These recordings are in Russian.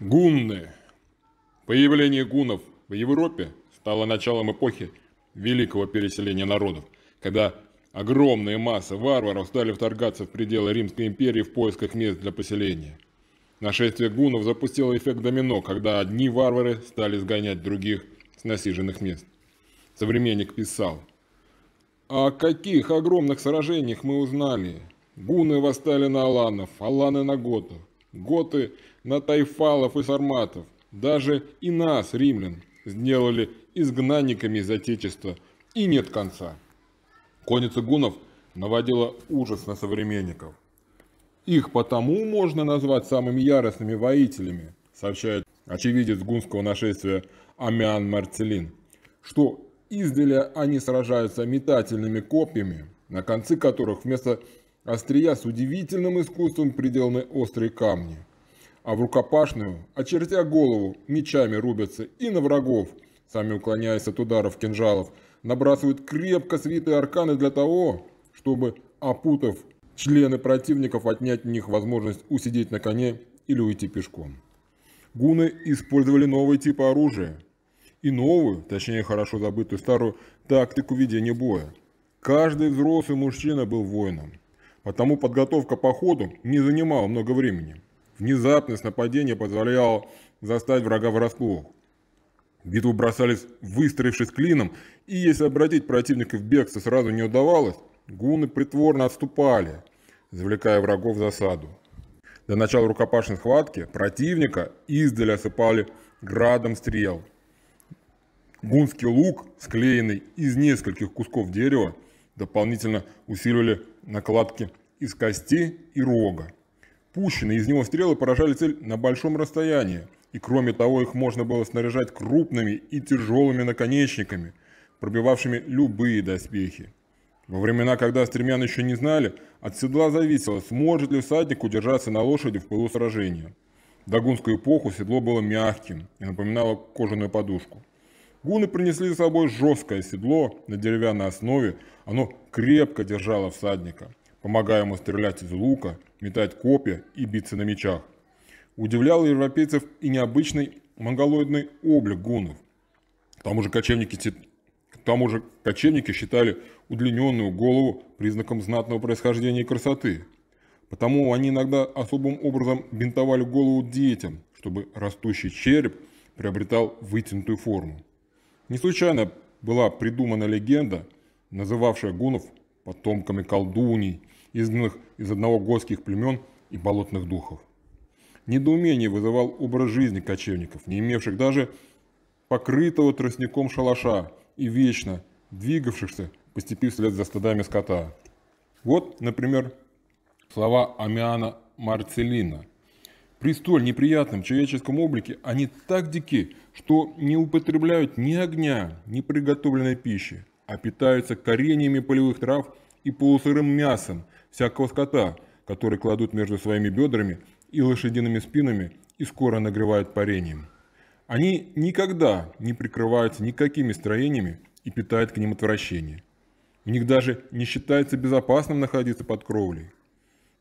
Гунны. Появление гунов в Европе стало началом эпохи великого переселения народов, когда огромные массы варваров стали вторгаться в пределы Римской империи в поисках мест для поселения. Нашествие гунов запустило эффект домино, когда одни варвары стали сгонять других с насиженных мест. Современник писал, «О каких огромных сражениях мы узнали? Гуны восстали на Аланов, Аланы на Готов, Готы на тайфалов и сарматов, даже и нас, римлян, сделали изгнанниками из Отечества, и нет конца. Конница гунов наводила ужас на современников. Их потому можно назвать самыми яростными воителями, сообщает очевидец гунского нашествия Амиан Марцелин, что изделия они сражаются метательными копьями, на концы которых вместо острия с удивительным искусством приделаны острые камни а в рукопашную, очертя а голову, мечами рубятся и на врагов, сами уклоняясь от ударов кинжалов, набрасывают крепко свитые арканы для того, чтобы, опутав члены противников, отнять у них возможность усидеть на коне или уйти пешком. Гуны использовали новые типы оружия и новую, точнее хорошо забытую старую тактику ведения боя. Каждый взрослый мужчина был воином, потому подготовка по ходу не занимала много времени – Внезапность нападения позволяла застать врага врасплох. В битву бросались, выстроившись клином, и если обратить противника в бегство сразу не удавалось, гуны притворно отступали, завлекая врагов в засаду. До начала рукопашной схватки противника издали осыпали градом стрел. Гунский лук, склеенный из нескольких кусков дерева, дополнительно усиливали накладки из кости и рога. Пущенные из него стрелы поражали цель на большом расстоянии, и кроме того их можно было снаряжать крупными и тяжелыми наконечниками, пробивавшими любые доспехи. Во времена, когда стремян еще не знали, от седла зависело, сможет ли всадник удержаться на лошади в пылу сражения. В догунскую эпоху седло было мягким и напоминало кожаную подушку. Гуны принесли с собой жесткое седло на деревянной основе, оно крепко держало всадника – помогая ему стрелять из лука, метать копья и биться на мечах. Удивлял европейцев и необычный монголоидный облик гуннов. К тому же кочевники, к тому же кочевники считали удлиненную голову признаком знатного происхождения и красоты. Потому они иногда особым образом бинтовали голову детям, чтобы растущий череп приобретал вытянутую форму. Не случайно была придумана легенда, называвшая гунов потомками колдуний, изгнанных из одного горских племен и болотных духов. Недоумение вызывал образ жизни кочевников, не имевших даже покрытого тростником шалаша и вечно двигавшихся, постепив вслед за стадами скота. Вот, например, слова Амиана Марцелина. При столь неприятном человеческом облике они так дики, что не употребляют ни огня, ни приготовленной пищи а питаются кореньями полевых трав и полусырым мясом всякого скота, который кладут между своими бедрами и лошадиными спинами и скоро нагревают парением. Они никогда не прикрываются никакими строениями и питают к ним отвращение. У них даже не считается безопасным находиться под кровлей.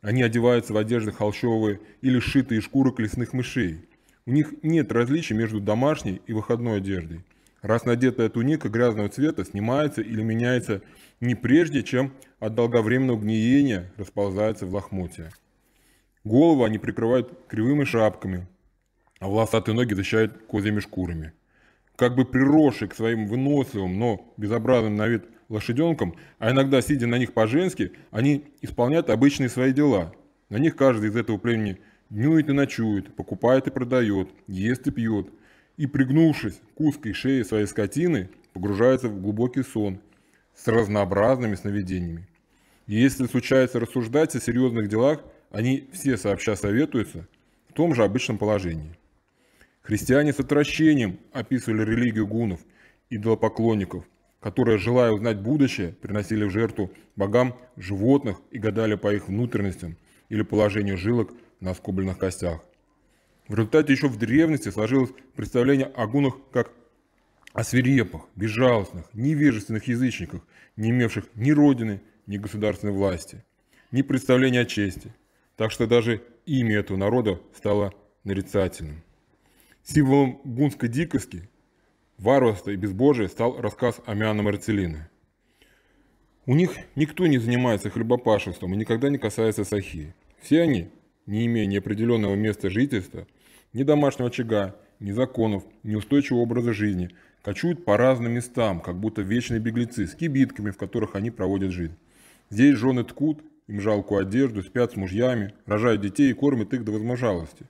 Они одеваются в одежды холщовые или шитые шкуры лесных мышей. У них нет различий между домашней и выходной одеждой – раз надетая туника грязного цвета снимается или меняется не прежде, чем от долговременного гниения расползается в лохмотье. Голову они прикрывают кривыми шапками, а волосатые ноги защищают козьими шкурами. Как бы приросший к своим выносливым, но безобразным на вид лошаденкам, а иногда сидя на них по-женски, они исполняют обычные свои дела. На них каждый из этого племени днюет и ночует, покупает и продает, ест и пьет, и, пригнувшись к узкой шее своей скотины, погружается в глубокий сон с разнообразными сновидениями. И если случается рассуждать о серьезных делах, они все сообща советуются в том же обычном положении. Христиане с отвращением описывали религию гунов, идолопоклонников, которые, желая узнать будущее, приносили в жертву богам животных и гадали по их внутренностям или положению жилок на скобленных костях – в результате еще в древности сложилось представление о гунах как о свирепых, безжалостных, невежественных язычниках, не имевших ни родины, ни государственной власти, ни представления о чести. Так что даже имя этого народа стало нарицательным. Символом гунской дикости, варварства и безбожия стал рассказ Амиана Марцелина. У них никто не занимается хлебопашеством и никогда не касается сахи. Все они не имея ни определенного места жительства, ни домашнего очага, ни законов, ни устойчивого образа жизни, кочуют по разным местам, как будто вечные беглецы, с кибитками, в которых они проводят жизнь. Здесь жены ткут, им жалкую одежду, спят с мужьями, рожают детей и кормят их до возможалости.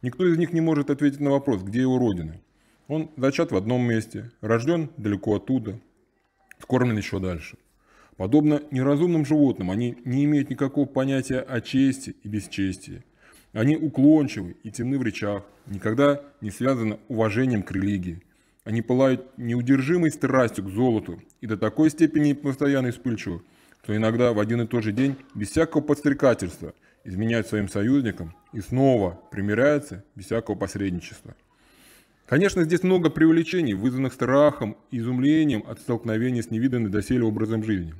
Никто из них не может ответить на вопрос, где его родина. Он зачат в одном месте, рожден далеко оттуда, скормлен еще дальше. Подобно неразумным животным, они не имеют никакого понятия о чести и бесчестии. Они уклончивы и темны в речах, никогда не связаны уважением к религии. Они пылают неудержимой страстью к золоту и до такой степени постоянно вспыльчивы, что иногда в один и тот же день без всякого подстрекательства изменяют своим союзникам и снова примиряются без всякого посредничества. Конечно, здесь много преувеличений, вызванных страхом, изумлением от столкновения с невиданным доселе образом жизни.